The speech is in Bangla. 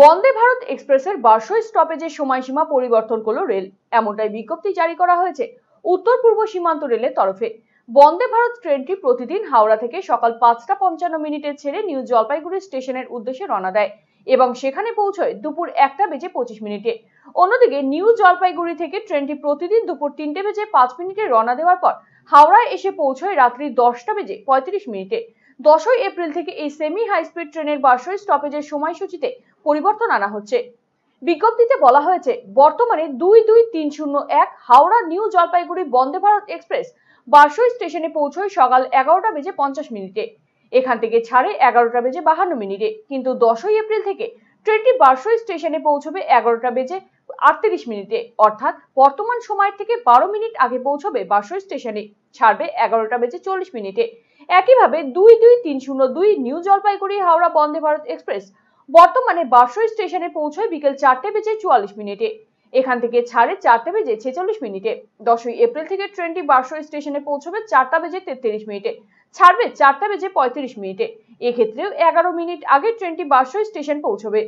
বন্দে ভারত এক্সপ্রেসের বার্ষই স্টপেজের সময়সীমা পরিবর্তন করল রেল এমনটাই বিজ্ঞপ্তি জারি করা হয়েছে উত্তর পূর্ব সীমান্ত রেলের তরফে বন্দে ভারত ট্রেনটি প্রতিদিন হাওড়া থেকে সকাল পাঁচটা পঞ্চান্ন মিনিটে ছেড়ে নিউ জলপাইগুড়ি স্টেশনের উদ্দেশ্যে রওনা দেয় এবং সেখানে পৌঁছয় দুপুর একটা বেজে পঁচিশ মিনিটে অন্যদিকে নিউ জলপাইগুড়ি থেকে ট্রেনটি প্রতিদিন দুপুর তিনটে বেজে পাঁচ মিনিটে রওনা দেওয়ার পর হাওড়ায় এসে পৌঁছয় রাত্রি দশটা বেজে পঁয়ত্রিশ মিনিটে দশই এপ্রিল থেকে এই সেমি হাইস্পিড ট্রেনের বাসই স্টপেজের সময়সূচিতে পরিবর্তন আনা হচ্ছে বিজ্ঞপ্তিতে বলা হয়েছে বর্তমানে দুই দুই তিন শূন্য এক হাওড়া নিউ জলপাইগুড়ি বন্দে ভারত এক্সপ্রেস বাসই স্টেশনে পৌঁছয় সকাল এগারোটা বেজে পঞ্চাশ মিনিটে এখান থেকে ছাড়ে এগারোটা বেজে বাহান্ন মিনিটে কিন্তু দশই এপ্রিল থেকে ট্রেনটি বাসই স্টেশনে পৌঁছবে এগারোটা বেজে আটত্রিশ মিনিটে অর্থাৎ বর্তমান সময়ের থেকে বারো মিনিট আগে পৌঁছবে বাসই স্টেশনে ছাড়বে এগারোটা বেজে চল্লিশ মিনিটে একইভাবে দুই দুই তিন শূন্য দুই নিউ জলপাইগুড়ি হাওড়া বন্দে ভারত এক্সপ্রেস বর্তমানে বাসই স্টেশনে পৌঁছয় বিকেল চারটে বেজে চুয়াল্লিশ মিনিটে এখান থেকে ছাড়ে চারটে বেজে ছেচল্লিশ মিনিটে দশই এপ্রিল থেকে ট্রেনটি বারসই স্টেশনে পৌঁছবে চারটা বেজে তেত্রিশ মিনিটে ছাড়বে চারটা বেজে পঁয়ত্রিশ মিনিটে এক্ষেত্রেও এগারো মিনিট আগে ট্রেনটি বাসই স্টেশন পৌঁছবে